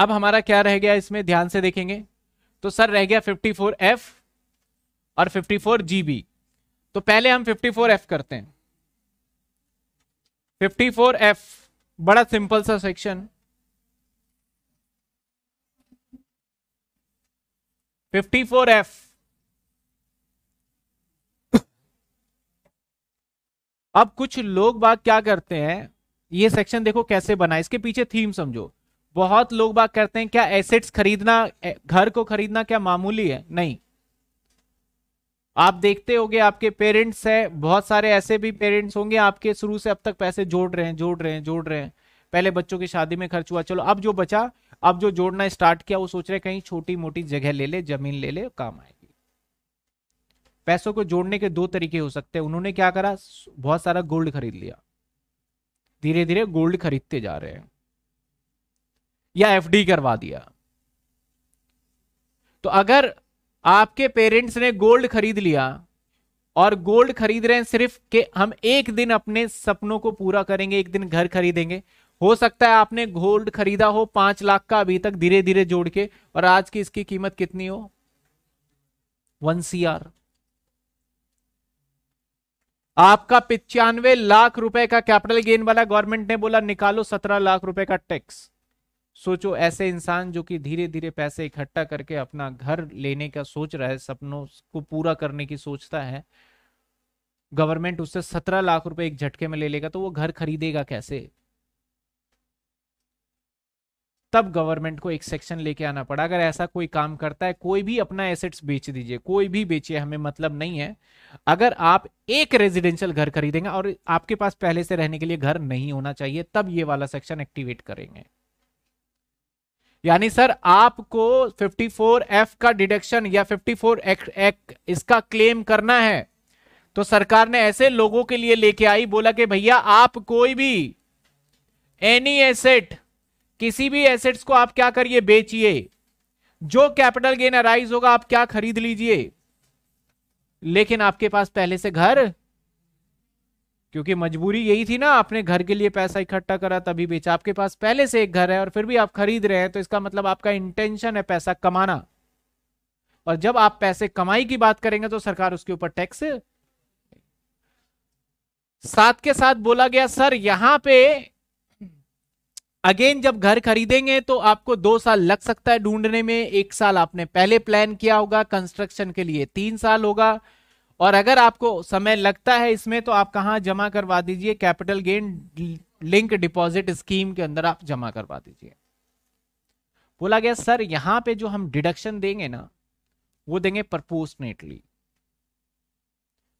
अब हमारा क्या रह गया इसमें ध्यान से देखेंगे तो सर रह गया 54F और 54GB तो पहले हम 54F करते हैं 54F बड़ा सिंपल सा सेक्शन 54F अब कुछ लोग बात क्या करते हैं ये सेक्शन देखो कैसे बना इसके पीछे थीम समझो बहुत लोग बात करते हैं क्या एसेट्स खरीदना घर को खरीदना क्या मामूली है नहीं आप देखते होंगे आपके पेरेंट्स है बहुत सारे ऐसे भी पेरेंट्स होंगे आपके शुरू से अब तक पैसे जोड़ रहे हैं जोड़ रहे हैं जोड़ रहे हैं पहले बच्चों की शादी में खर्च हुआ चलो अब जो बचा अब जो जोड़ना स्टार्ट किया वो सोच रहे कहीं छोटी मोटी जगह ले ले जमीन ले ले काम आएगी पैसों को जोड़ने के दो तरीके हो सकते हैं उन्होंने क्या करा बहुत सारा गोल्ड खरीद लिया धीरे धीरे गोल्ड खरीदते जा रहे हैं या एफडी करवा दिया तो अगर आपके पेरेंट्स ने गोल्ड खरीद लिया और गोल्ड खरीद रहे हैं सिर्फ कि हम एक दिन अपने सपनों को पूरा करेंगे एक दिन घर खरीदेंगे हो सकता है आपने गोल्ड खरीदा हो पांच लाख का अभी तक धीरे धीरे जोड़ के और आज की इसकी कीमत कितनी हो वन सी आपका पिचानवे लाख रुपए का कैपिटल गेन वाला गवर्नमेंट ने बोला निकालो सत्रह लाख रुपए का टैक्स सोचो ऐसे इंसान जो कि धीरे धीरे पैसे इकट्ठा करके अपना घर लेने का सोच रहा है सपनों को पूरा करने की सोचता है गवर्नमेंट उससे सत्रह लाख रुपए एक झटके में ले लेगा तो वो घर खरीदेगा कैसे तब गवर्नमेंट को एक सेक्शन लेके आना पड़ा अगर ऐसा कोई काम करता है कोई भी अपना एसेट्स बेच दीजिए कोई भी बेचिए हमें मतलब नहीं है अगर आप एक रेजिडेंशियल घर खरीदेंगे और आपके पास पहले से रहने के लिए घर नहीं होना चाहिए तब ये वाला सेक्शन एक्टिवेट करेंगे यानी सर आपको 54F एफ का डिडक्शन या 54X एक्ट एक्ट इसका क्लेम करना है तो सरकार ने ऐसे लोगों के लिए लेके आई बोला कि भैया आप कोई भी एनी एसेट किसी भी एसेट्स को आप क्या करिए बेचिए जो कैपिटल गेन अराइज होगा आप क्या खरीद लीजिए लेकिन आपके पास पहले से घर क्योंकि मजबूरी यही थी ना आपने घर के लिए पैसा इकट्ठा करा तभी बेचा आपके पास पहले से एक घर है और फिर भी आप खरीद रहे हैं तो इसका मतलब आपका इंटेंशन है पैसा कमाना और जब आप पैसे कमाई की बात करेंगे तो सरकार उसके ऊपर टैक्स साथ के साथ बोला गया सर यहां पे अगेन जब घर खरीदेंगे तो आपको दो साल लग सकता है ढूंढने में एक साल आपने पहले प्लान किया होगा कंस्ट्रक्शन के लिए तीन साल होगा और अगर आपको समय लगता है इसमें तो आप कहाँ जमा करवा दीजिए capital gain link deposit scheme के अंदर आप जमा करवा दीजिए बोला गया सर यहां पे जो हम डिडक्शन देंगे ना वो देंगे प्रपोर्शनेटली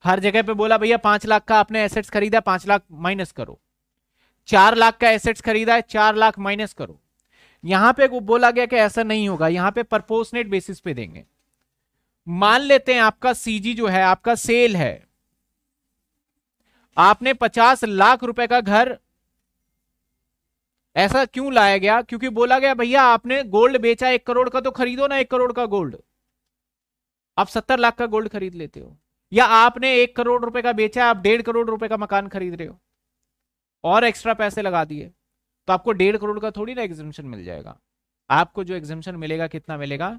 हर जगह पे बोला भैया पांच लाख का आपने एसेट्स खरीदा पांच लाख माइनस करो चार लाख का एसेट्स खरीदा है चार लाख माइनस करो यहां पे बोला गया कि ऐसा नहीं होगा यहां पे प्रपोर्सनेट बेसिस पे देंगे मान लेते हैं आपका सीजी जो है आपका सेल है आपने पचास लाख रुपए का घर ऐसा क्यों लाया गया क्योंकि बोला गया भैया आपने गोल्ड बेचा एक करोड़ का तो खरीदो ना एक करोड़ का गोल्ड आप सत्तर लाख का गोल्ड खरीद लेते हो या आपने एक करोड़ रुपए का बेचा आप डेढ़ करोड़ रुपए का मकान खरीद रहे हो और एक्स्ट्रा पैसे लगा दिए तो आपको डेढ़ करोड़ का थोड़ी ना एग्जिबिशन मिल जाएगा आपको जो एग्जिबिशन मिलेगा कितना मिलेगा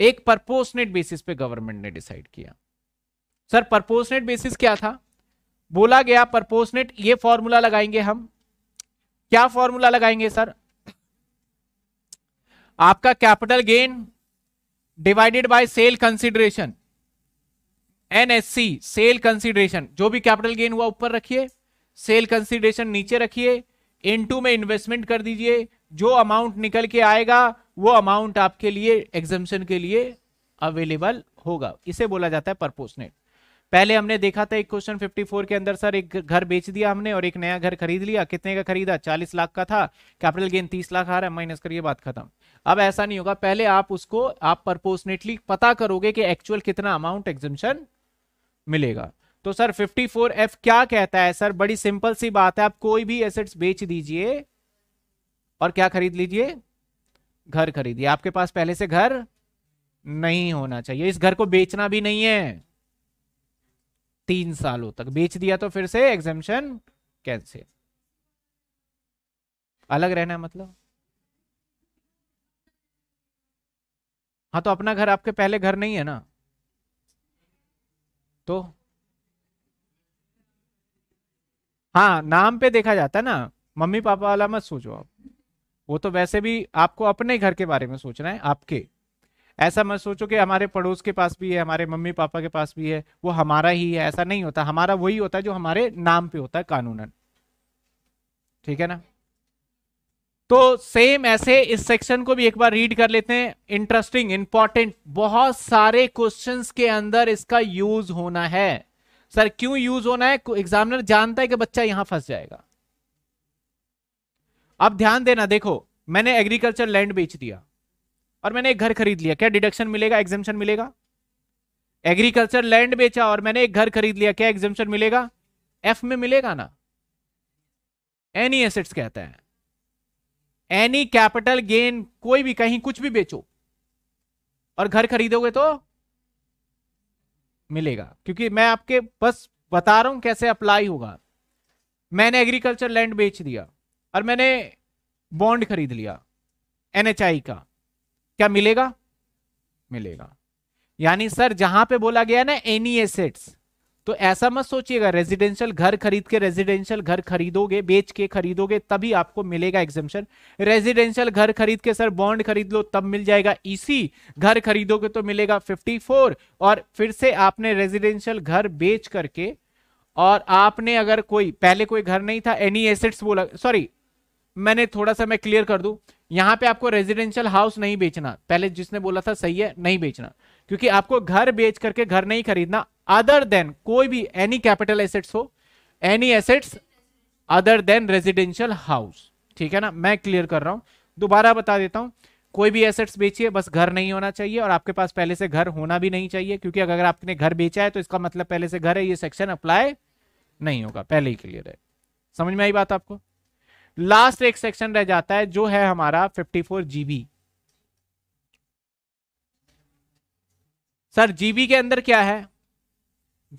एक परपोर्शनेट बेसिस पे गवर्नमेंट ने डिसाइड किया सर परपोसनेट बेसिस क्या था बोला गया परपोसनेट ये फॉर्मूला लगाएंगे हम क्या फॉर्मूला लगाएंगे सर आपका capital gain divided by sale consideration NSC sale consideration जो भी कैपिटल गेन हुआ ऊपर रखिए सेल कंसिडरेशन नीचे रखिए इनटू में इन्वेस्टमेंट कर दीजिए जो अमाउंट निकल के आएगा वो अमाउंट आपके लिए एग्जामेशन के लिए अवेलेबल होगा इसे बोला जाता है परपोसनेट पहले हमने देखा था एक क्वेश्चन 54 के अंदर सर एक घर बेच दिया हमने और एक नया घर खरीद लिया कितने का खरीदा 40 लाख का था कैपिटल गेन 30 लाख आ रहा है माइनस करिए बात खत्म अब ऐसा नहीं होगा पहले आप उसको आप परपोसनेटली पता करोगे कि एक्चुअल कितना अमाउंट एग्जिमशन मिलेगा तो सर फिफ्टी एफ क्या कहता है सर बड़ी सिंपल सी बात है आप कोई भी एसेट्स बेच दीजिए और क्या खरीद लीजिए घर खरीदिए आपके पास पहले से घर नहीं होना चाहिए इस घर को बेचना भी नहीं है तीन सालों तक बेच दिया तो फिर से एग्जामेशन कैंसिल अलग रहना मतलब हाँ तो अपना घर आपके पहले घर नहीं है ना तो हाँ नाम पे देखा जाता है ना मम्मी पापा वाला मत सोचो आप वो तो वैसे भी आपको अपने घर के बारे में सोचना है आपके ऐसा मत सोचो कि हमारे पड़ोस के पास भी है हमारे मम्मी पापा के पास भी है वो हमारा ही है ऐसा नहीं होता हमारा वही होता है जो हमारे नाम पे होता है कानूनन ठीक है ना तो सेम ऐसे इस सेक्शन को भी एक बार रीड कर लेते हैं इंटरेस्टिंग इंपॉर्टेंट बहुत सारे क्वेश्चन के अंदर इसका यूज होना है सर क्यों यूज होना है एग्जामिनर जानता है कि बच्चा यहां फंस जाएगा अब ध्यान देना देखो मैंने एग्रीकल्चर लैंड बेच दिया और मैंने एक घर खरीद लिया क्या डिडक्शन मिलेगा एग्जेम्पन मिलेगा एग्रीकल्चर लैंड बेचा और मैंने एक घर खरीद लिया क्या एग्जेम्पन मिलेगा एफ में मिलेगा ना एनी एसेट्स कहता है एनी कैपिटल गेन कोई भी कहीं कुछ भी बेचो और घर खरीदोगे तो मिलेगा क्योंकि मैं आपके बस बता रहा हूं कैसे अप्लाई होगा मैंने एग्रीकल्चर लैंड बेच दिया और मैंने बॉन्ड खरीद लिया एनएचआई का क्या मिलेगा मिलेगा यानी सर जहां पे बोला गया ना एनी एसेट्स तो ऐसा मत सोचिएगा रेजिडेंशियल घर खरीद के रेजिडेंशियल घर खरीदोगे बेच के खरीदोगे तभी आपको मिलेगा एग्जेपन रेजिडेंशियल घर खरीद के सर बॉन्ड खरीद लो तब मिल जाएगा इसी घर खरीदोगे तो मिलेगा 54 और फिर से आपने रेजिडेंशियल घर बेच करके और आपने अगर कोई पहले कोई घर नहीं था एनी एसेट्स बोला सॉरी मैंने थोड़ा सा मैं क्लियर कर दू यहां पे आपको रेजिडेंशियल हाउस नहीं बेचना पहले जिसने बोला था सही है नहीं बेचना क्योंकि आपको घर बेच करके घर नहीं खरीदना अदर देन कोई भी एनी कैपिटल एसेट्स हो any assets other than residential house ठीक है ना मैं क्लियर कर रहा हूं दोबारा बता देता हूं कोई भी एसेट्स बेचिए बस घर नहीं होना चाहिए और आपके पास पहले से घर होना भी नहीं चाहिए क्योंकि अगर आपने घर बेचा है तो इसका मतलब पहले से घर है ये सेक्शन अप्लाई नहीं होगा पहले ही क्लियर है समझ में आई बात आपको लास्ट एक सेक्शन रह जाता है जो है हमारा fifty four GB sir GB के अंदर क्या है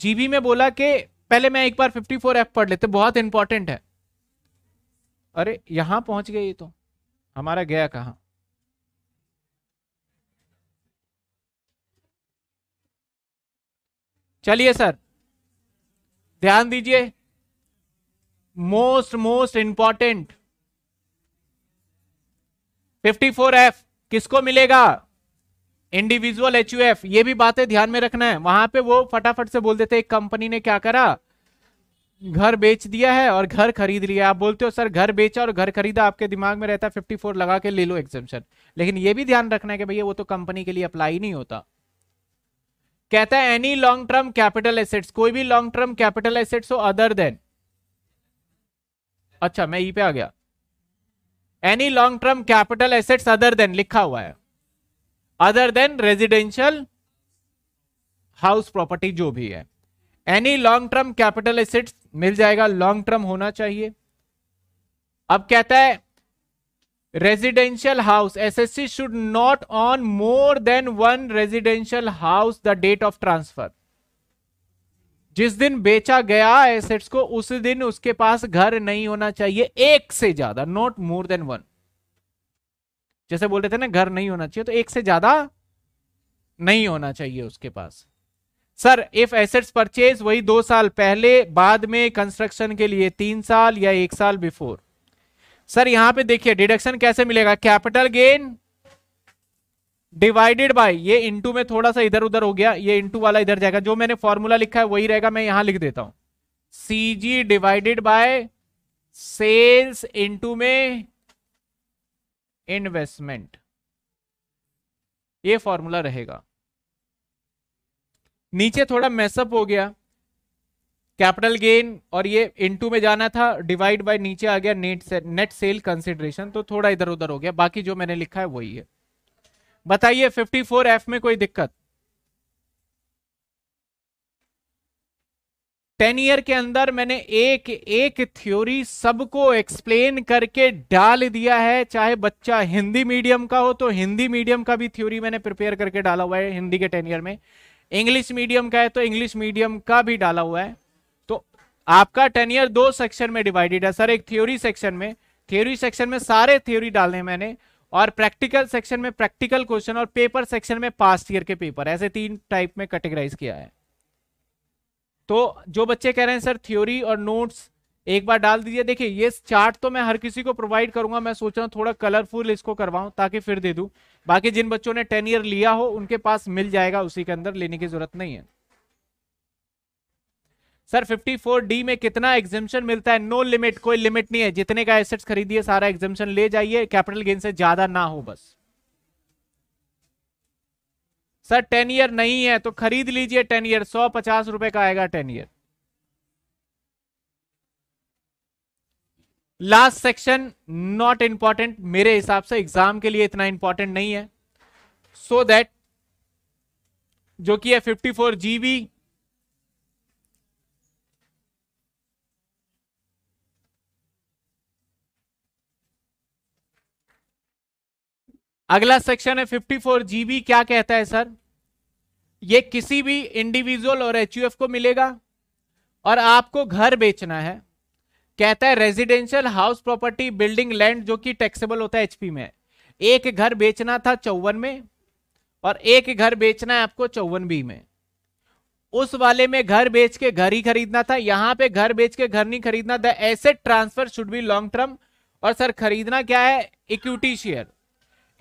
जीबी में बोला कि पहले मैं एक बार 54 एफ पढ़ लेते बहुत इंपॉर्टेंट है अरे यहां पहुंच गए ये तो हमारा गया कहा चलिए सर ध्यान दीजिए मोस्ट मोस्ट इंपॉर्टेंट 54F किसको मिलेगा इंडिविजुअल एच ये भी बातें ध्यान में रखना है वहां पे वो फटाफट से बोल देते एक कंपनी ने क्या करा घर बेच दिया है और घर खरीद लिया आप बोलते हो सर घर बेचा और घर खरीदा आपके दिमाग में रहता है 54 लगा के ले लो एग्जेपन लेकिन ये भी ध्यान रखना है कि भैया वो तो कंपनी के लिए अप्लाई नहीं होता कहता है any long term capital assets कोई भी लॉन्ग टर्म कैपिटल एसेट्स हो अदर देन अच्छा मैं ई पे आ गया any long term capital assets other than लिखा हुआ है other than residential house property जो भी है any long term capital assets मिल जाएगा लॉन्ग टर्म होना चाहिए अब कहता है residential house SSC should not own more than one residential house the date of transfer जिस दिन बेचा गया एसेट्स को उस दिन उसके पास घर नहीं होना चाहिए एक से ज्यादा नॉट मोर देन वन जैसे बोल रहे थे ना घर नहीं होना चाहिए तो एक से ज्यादा नहीं होना चाहिए उसके पास सर इफ एसेट्स परचेज वही दो साल पहले बाद में कंस्ट्रक्शन के लिए तीन साल या एक साल बिफोर सर यहां पे देखिए डिडक्शन कैसे मिलेगा कैपिटल गेन डिवाइडेड बाय ये इंटू में थोड़ा सा इधर उधर हो गया ये इंटू वाला इधर जाएगा जो मैंने फॉर्मूला लिखा है वही रहेगा मैं यहां लिख देता हूं C G divided by sales into में इन्वेस्टमेंट ये फॉर्मूला रहेगा नीचे थोड़ा मैसअप हो गया कैपिटल गेन और ये इनटू में जाना था डिवाइड बाय नीचे आ गया नेट से, नेट सेल कंसिडरेशन तो थोड़ा इधर उधर हो गया बाकी जो मैंने लिखा है वही है बताइए 54 एफ में कोई दिक्कत टेन ईयर के अंदर मैंने एक एक थ्योरी सबको एक्सप्लेन करके डाल दिया है चाहे बच्चा हिंदी मीडियम का हो तो हिंदी मीडियम का भी थ्योरी मैंने प्रिपेयर करके डाला हुआ है हिंदी के टेन ईयर में इंग्लिश मीडियम का है तो इंग्लिश मीडियम का भी डाला हुआ है तो आपका टेन ईयर दो सेक्शन में डिवाइडेड है सर एक थ्योरी सेक्शन में थ्योरी सेक्शन में सारे थ्योरी डाले मैंने और प्रैक्टिकल सेक्शन में प्रैक्टिकल क्वेश्चन और पेपर सेक्शन में पास्ट ईयर के पेपर ऐसे तीन टाइप में कैटेगराइज किया है तो जो बच्चे कह रहे हैं सर थ्योरी और नोट्स एक बार डाल दीजिए देखिए ये चार्ट तो मैं हर किसी को प्रोवाइड करूंगा मैं सोच रहा हूँ थोड़ा कलरफुल इसको करवाऊं ताकि फिर दे दूं बाकी जिन बच्चों ने टेन ईयर लिया हो उनके पास मिल जाएगा उसी के अंदर लेने की जरूरत नहीं है सर 54 डी में कितना एग्जिमशन मिलता है नो लिमिट कोई लिमिट नहीं है जितने का एसेट्स खरीदिए सारा एग्जिमशन ले जाइए कैपिटल गेन से ज्यादा ना हो बस सर टेन ईयर नहीं है तो खरीद लीजिए टेन ईयर सौ पचास रुपए का आएगा ten year last section not important मेरे हिसाब से एग्जाम के लिए इतना इंपॉर्टेंट नहीं है सो so दैट जो कि है 54 जीबी अगला सेक्शन है फिफ्टी फोर जीबी क्या कहता है सर ये किसी भी इंडिविजुअल और एच को मिलेगा और आपको घर बेचना है कहता है residential house property building land जो कि टैक्सेबल होता है एचपी में एक घर बेचना था चौवन में और एक घर बेचना है आपको चौवन बी में उस वाले में घर बेच के घर ही खरीदना था यहां पे घर बेच के घर नहीं खरीदना the asset transfer should be long term और सर खरीदना क्या है equity share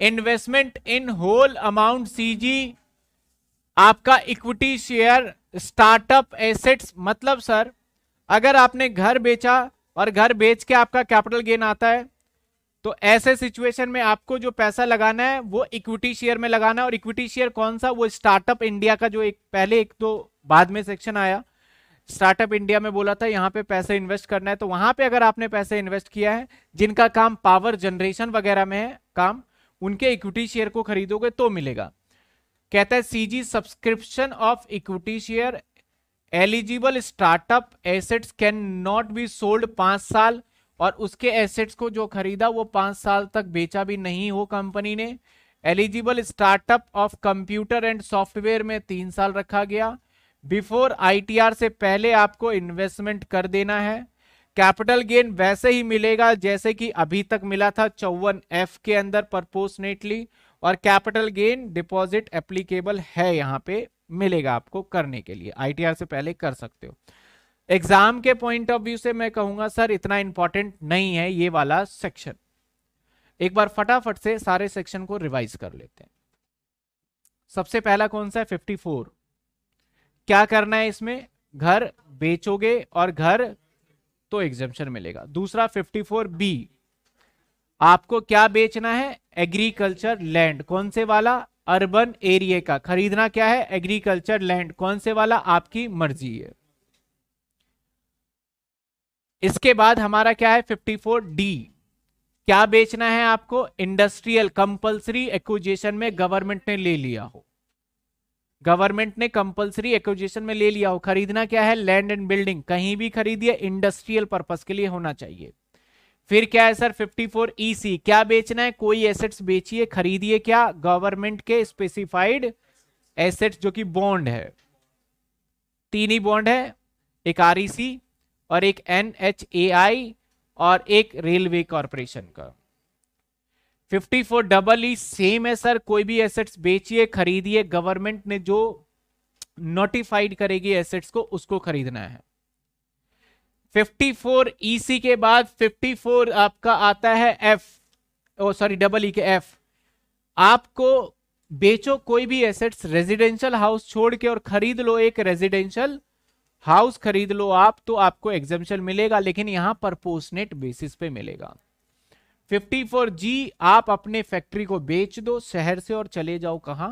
investment in whole amount CG आपका इक्विटी शेयर स्टार्टअप एसेट्स मतलब सर अगर आपने घर बेचा और घर बेच के आपका कैपिटल गेन आता है तो ऐसे सिचुएशन में आपको जो पैसा लगाना है वो इक्विटी शेयर में लगाना है और इक्विटी शेयर कौन सा वो स्टार्टअप इंडिया का जो एक पहले एक तो बाद में सेक्शन आया स्टार्टअप इंडिया में बोला था यहाँ पे पैसे इन्वेस्ट करना है तो वहां पे अगर आपने पैसे इन्वेस्ट किया है जिनका काम पावर जनरेशन वगैरह में है काम उनके इक्विटी शेयर को खरीदोगे तो मिलेगा कहता है CG subscription of equity share eligible startup assets can not be sold पांच साल और उसके एसेट्स को जो खरीदा वो पांच साल तक बेचा भी नहीं हो कंपनी ने eligible startup of computer and software में तीन साल रखा गया बिफोर आईटीआर से पहले आपको इन्वेस्टमेंट कर देना है कैपिटल गेन वैसे ही मिलेगा जैसे कि अभी तक मिला था चौवन एफ के अंदर परपोसनेटली और कैपिटल गेन डिपॉजिट एप्लीकेबल है यहां पे मिलेगा आपको करने के लिए आईटीआर से पहले कर सकते हो एग्जाम के पॉइंट ऑफ व्यू से मैं कहूंगा सर इतना इंपॉर्टेंट नहीं है ये वाला सेक्शन एक बार फटाफट से सारे सेक्शन को रिवाइज कर लेते हैं सबसे पहला कौन सा है फिफ्टी क्या करना है इसमें घर बेचोगे और घर तो एग्जेपन मिलेगा दूसरा 54 बी आपको क्या बेचना है एग्रीकल्चर लैंड कौन से वाला अर्बन एरिया का खरीदना क्या है एग्रीकल्चर लैंड कौन से वाला आपकी मर्जी है इसके बाद हमारा क्या है 54 डी क्या बेचना है आपको इंडस्ट्रियल कंपलसरी एक्विजिशन में गवर्नमेंट ने ले लिया हो गवर्नमेंट ने कंपलसरी एक्विजिशन में ले लिया हो खरीदना क्या है लैंड एंड बिल्डिंग कहीं भी खरीदिए इंडस्ट्रियल पर्पज के लिए होना चाहिए फिर क्या है सर 54 ईसी e क्या बेचना है कोई एसेट्स बेचिए खरीदिए क्या गवर्नमेंट के स्पेसिफाइड एसेट्स जो कि बॉन्ड है तीन ही बॉन्ड है एक आरईसी e और एक एन और एक रेलवे कॉरपोरेशन का fifty four double E same है सर कोई भी एसेट्स बेचिए खरीदिए गवर्नमेंट ने जो नोटिफाइड करेगी एसेट्स को उसको खरीदना है 54 ईसी e के बाद 54 आपका आता है F O sorry double E के एफ आपको बेचो कोई भी एसेट्स रेजिडेंशियल हाउस छोड़ के और खरीद लो एक रेजिडेंशियल हाउस खरीद लो आप तो आपको एग्जामेशन मिलेगा लेकिन यहां पर पोस्टनेट बेसिस पे मिलेगा फिफ्टी फोर जी आप अपने फैक्ट्री को बेच दो शहर से और चले जाओ कहाँ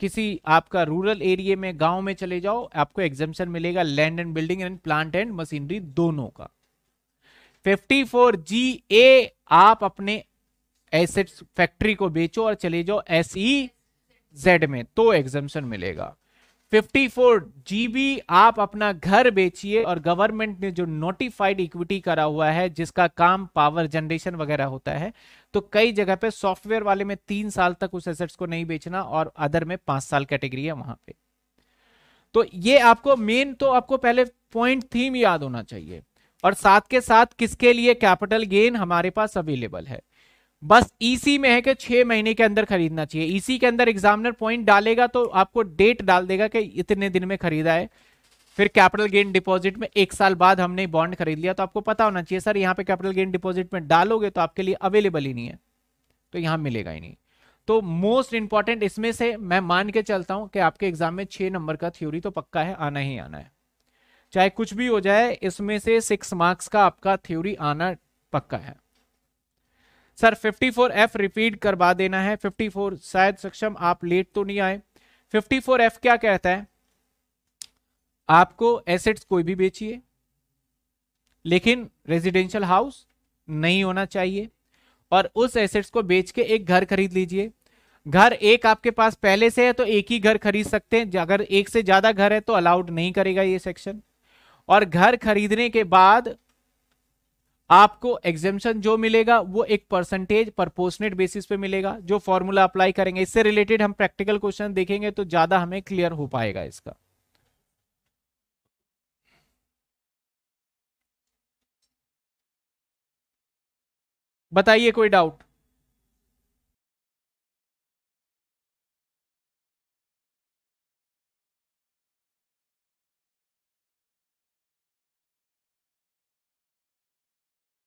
किसी आपका रूरल एरिया में गांव में चले जाओ आपको एग्जामेशन मिलेगा land and building and plant and machinery दोनों का फिफ्टी फोर जी ए आप अपने एसेट्स फैक्ट्री को बेचो और चले जाओ एसई जेड e में तो एग्जामेशन मिलेगा 54 जीबी आप अपना घर बेचिए और गवर्नमेंट ने जो नोटिफाइड इक्विटी करा हुआ है जिसका काम पावर जनरेशन वगैरह होता है तो कई जगह पे सॉफ्टवेयर वाले में तीन साल तक उस एसेट्स को नहीं बेचना और अदर में पांच साल कैटेगरी है वहां पे तो ये आपको मेन तो आपको पहले पॉइंट थीम याद होना चाहिए और साथ के साथ किसके लिए कैपिटल गेन हमारे पास अवेलेबल है बस ईसी e में है कि छह महीने के अंदर खरीदना चाहिए ईसी e के अंदर एग्जामिनर पॉइंट डालेगा तो आपको डेट डाल देगा कि इतने दिन में खरीदा है फिर कैपिटल गेन डिपॉजिट में एक साल बाद हमने बॉन्ड खरीद लिया तो आपको पता होना चाहिए सर यहाँ पे कैपिटल गेन डिपॉजिट में डालोगे तो आपके लिए अवेलेबल ही नहीं है तो यहाँ मिलेगा ही नहीं तो मोस्ट इंपॉर्टेंट इसमें से मैं मान के चलता हूँ कि आपके एग्जाम में छह नंबर का थ्योरी तो पक्का है आना ही आना है चाहे कुछ भी हो जाए इसमें से सिक्स मार्क्स का आपका थ्योरी आना पक्का है सर 54F रिपीट करवा देना है 54 शायद सक्षम आप लेट तो नहीं आए 54F क्या कहता है आपको एसेट्स कोई भी बेचिए लेकिन रेजिडेंशियल हाउस नहीं होना चाहिए और उस एसेट्स को बेच के एक घर खरीद लीजिए घर एक आपके पास पहले से है तो एक ही घर खरीद सकते हैं अगर एक से ज्यादा घर है तो अलाउड नहीं करेगा ये सेक्शन और घर खरीदने के बाद आपको एग्जेम्पन जो मिलेगा वो एक परसेंटेज परपोर्सनेट बेसिस पे मिलेगा जो फॉर्मूला अप्लाई करेंगे इससे रिलेटेड हम प्रैक्टिकल क्वेश्चन देखेंगे तो ज्यादा हमें क्लियर हो पाएगा इसका बताइए कोई डाउट